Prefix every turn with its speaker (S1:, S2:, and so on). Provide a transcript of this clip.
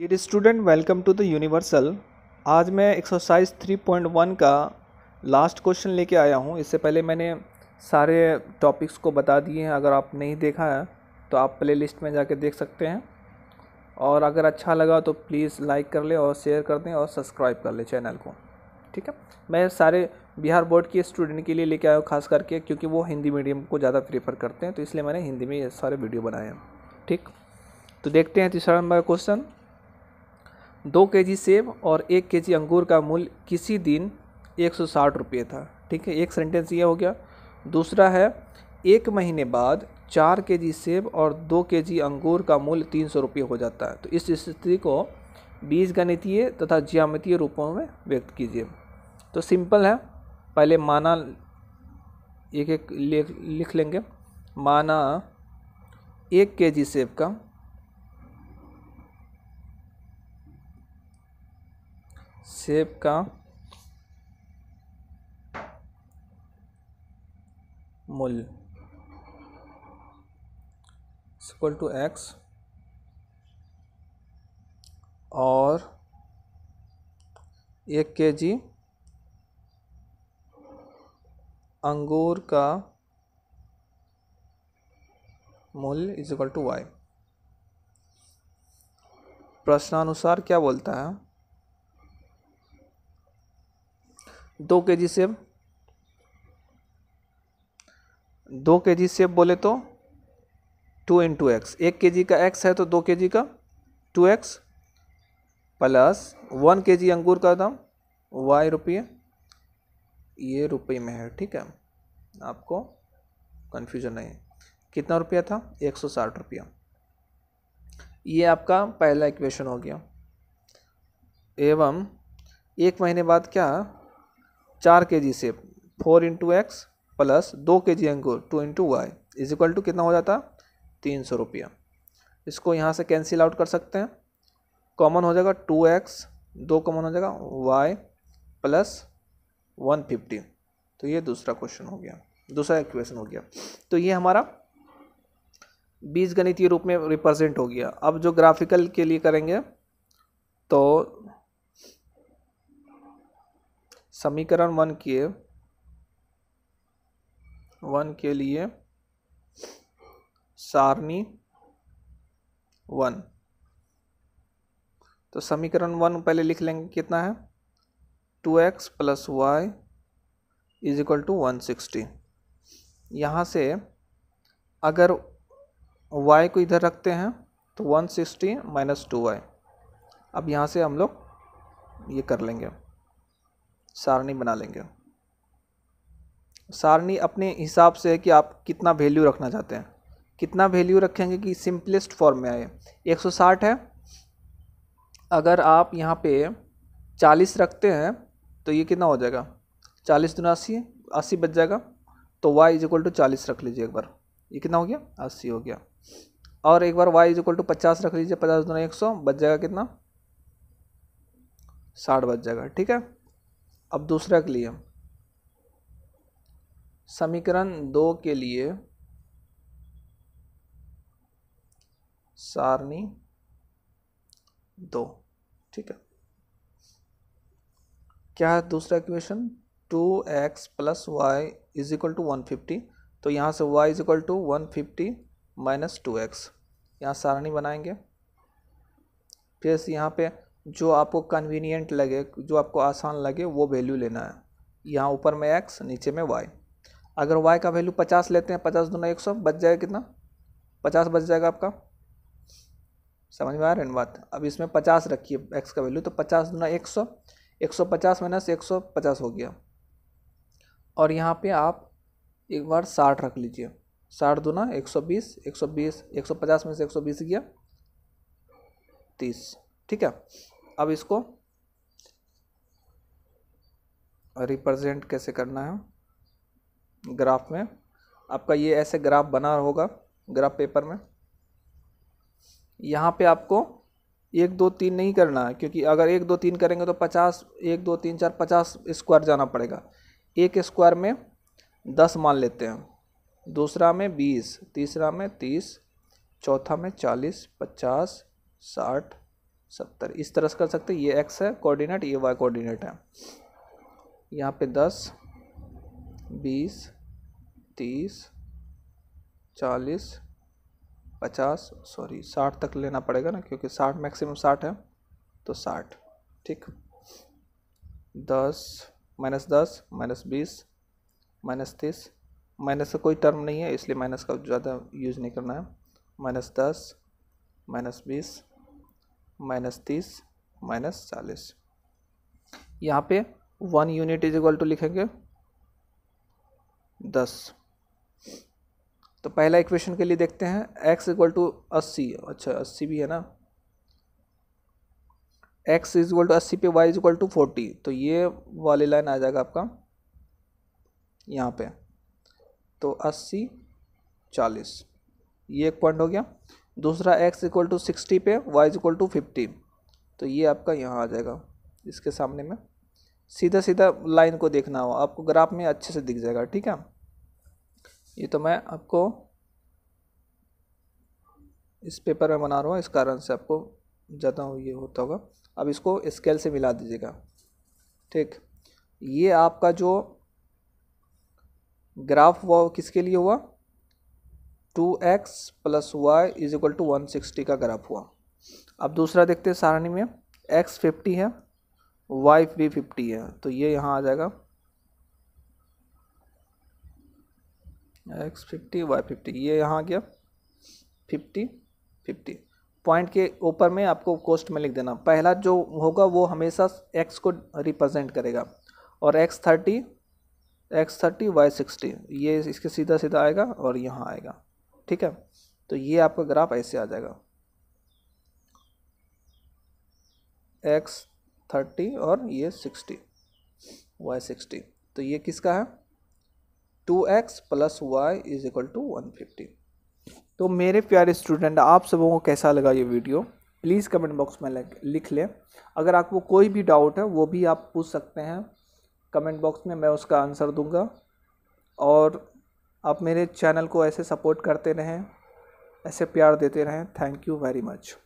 S1: dear student welcome to the universal आज मैं exercise 3.1 का लास्ट क्वेश्चन लेके आया हूँ इससे पहले मैंने सारे टॉपिक्स को बता दिए हैं अगर आप नहीं देखा है तो आप प्ले लिस्ट में जाके देख सकते हैं और अगर अच्छा लगा तो प्लीज़ लाइक कर ले और शेयर कर दें और सब्सक्राइब कर लें चैनल को ठीक है मैं सारे बिहार बोर्ड के स्टूडेंट के लिए लेके आया हूँ खास करके क्योंकि वो हिंदी मीडियम को ज़्यादा प्रेफर करते हैं तो इसलिए मैंने हिंदी में ये सारे वीडियो बनाए हैं ठीक तो देखते हैं तीसरा नंबर क्वेश्चन दो के जी सेब और एक के जी अंगूर का मूल्य किसी दिन एक सौ साठ रुपये था ठीक है एक सेंटेंस ये हो गया दूसरा है एक महीने बाद चार के जी सेब और दो के जी अंगूर का मूल्य तीन सौ रुपये हो जाता है तो इस स्थिति को बीज गणितीय तथा ज्यामितीय रूपों में व्यक्त कीजिए तो सिंपल है पहले माना एक एक लिख लेंगे माना एक के जी सेब का सेब का मूल्य इक्वल टू एक्स और एक के जी अंगूर का मूल्य इज इक्वल टू वाई प्रश्नानुसार क्या बोलता है दो के जी सेब दो के जी सेब बोले तो टू इन टू एक्स एक के जी का एक्स है तो दो के जी का टू एक्स प्लस वन के जी अंगूर का दाम वाई रुपये ये रुपये में है ठीक है आपको कन्फ्यूजन नहीं है कितना रुपया था एक सौ साठ रुपया ये आपका पहला इक्वेशन हो गया एवं एक महीने बाद क्या चार के जी से फोर इंटू एक्स प्लस दो के जी अंगूर two into Y is equal to कितना हो जाता तीन सौ रुपया इसको यहाँ से कैंसिल आउट कर सकते हैं कॉमन हो जाएगा टू एक्स दो कॉमन हो जाएगा वाई प्लस वन फिफ्टी तो ये दूसरा क्वेश्चन हो गया दूसरा इक्वेशन हो गया तो ये हमारा बीज गणितीय रूप में रिप्रेजेंट हो गया अब जो ग्राफिकल के लिए करेंगे तो समीकरण वन के वन के लिए सारणी वन तो समीकरण वन पहले लिख लेंगे कितना है two X plus Y is equal to one sixty यहाँ से अगर y को इधर रखते हैं तो one sixty minus two Y अब यहाँ से हम लोग ये कर लेंगे सारणी बना लेंगे सारणी अपने हिसाब से है कि आप कितना वैल्यू रखना चाहते हैं कितना वैल्यू रखेंगे कि सिंपलेस्ट फॉर्म में आए 160 है अगर आप यहाँ पे 40 रखते हैं तो ये कितना हो जाएगा 40 दुना अस्सी अस्सी बच जाएगा तो y इज इक्वल टू चालीस रख लीजिए एक बार ये कितना हो गया अस्सी हो गया और एक बार y इज इक्वल टू पचास रख लीजिए पचास दुना एक सौ बच जाएगा कितना साठ बच जाएगा ठीक है अब दूसरा के लिए समीकरण दो के लिए सारणी दो ठीक है क्या है दूसरा equation two X plus Y is equal to one fifty तो यहाँ से Y is equal to one fifty minus two X यहाँ सारणी बनाएंगे फिर यहाँ पे जो आपको कन्वीनियंट लगे जो आपको आसान लगे वो वैल्यू लेना है यहाँ ऊपर में एक्स नीचे में वाई अगर वाई का वैल्यू पचास लेते हैं पचास दोनों एक सौ बच जाएगा कितना पचास बच जाएगा आपका समझ में आ रहा है बात अब इसमें पचास रखिए एक्स का वैल्यू तो पचास दूना एक सौ एक सौ पचास माइनस एक सौ पचास हो गया और यहाँ पे आप एक बार साठ रख लीजिए साठ दूना एक सौ बीस एक सौ बीस एक सौ पचास में से एक सौ बीस गया तीस ठीक है अब इसको रिप्रेजेंट कैसे करना है ग्राफ में आपका ये ऐसे ग्राफ बना होगा ग्राफ पेपर में यहाँ पे आपको एक दो तीन नहीं करना है क्योंकि अगर एक दो तीन करेंगे तो पचास एक दो तीन चार पचास स्क्वायर जाना पड़ेगा एक स्क्वायर में दस मान लेते हैं दूसरा में बीस तीसरा में तीस चौथा में चालीस पचास साठ सत्तर इस तरह से कर सकते हैं ये एक्स है कोऑर्डिनेट ये वाई कोऑर्डिनेट है यहाँ पे दस बीस तीस चालीस पचास सॉरी साठ तक लेना पड़ेगा ना क्योंकि साठ मैक्सिमम साठ है तो साठ ठीक दस माइनस दस माइनस बीस माइनस तीस माइनस का कोई टर्म नहीं है इसलिए माइनस का ज़्यादा यूज़ नहीं करना है माइनस दस माइनस बीस माइनस तीस माइनस चालीस यहाँ पे one unit is equal to लिखेंगे दस तो पहला इक्वेशन के लिए देखते हैं x इक्वल टू अस्सी अच्छा अस्सी भी है ना x इज इक्वल टू अस्सी पे y is equal to forty तो ये वाली लाइन आ जाएगा आपका यहाँ पे तो अस्सी चालीस ये एक पॉइंट हो गया दूसरा एक्स इक्वल टू सिक्सटी पे वाई इक्वल टू फिफ्टी तो ये आपका यहाँ आ जाएगा इसके सामने में सीधा सीधा लाइन को देखना हो आपको ग्राफ में अच्छे से दिख जाएगा ठीक है ये तो मैं आपको इस पेपर में बना रहा हूँ इस कारण से आपको ज़्यादा ये होता होगा अब इसको स्केल से मिला दीजिएगा ठीक ये आपका जो ग्राफ वो किसके लिए हुआ two X plus Y is equal to one sixty का ग्राफ हुआ अब दूसरा देखते हैं सारणी में एक्स फिफ्टी है वाई भी फिफ्टी है तो ये यहाँ आ जाएगा एक्स फिफ्टी वाई फिफ्टी ये यहाँ आ गया फिफ्टी फिफ्टी पॉइंट के ऊपर में आपको कोस्ट में लिख देना पहला जो होगा वो हमेशा एक्स को रिप्रेजेंट करेगा और X thirty X thirty Y sixty ये इसके सीधा सीधा आएगा और यहाँ आएगा ठीक है तो ये आपका ग्राफ ऐसे आ जाएगा एक्स थर्टी और ये सिक्सटी वाई सिक्सटी तो ये किसका है two X plus Y is equal to one fifty तो मेरे प्यारे स्टूडेंट आप सबों को कैसा लगा ये वीडियो प्लीज़ कमेंट बॉक्स में लिख लें अगर आपको कोई भी डाउट है वो भी आप पूछ सकते हैं कमेंट बॉक्स में मैं उसका आंसर दूंगा और आप मेरे चैनल को ऐसे सपोर्ट करते रहें ऐसे प्यार देते रहें थैंक यू वेरी मच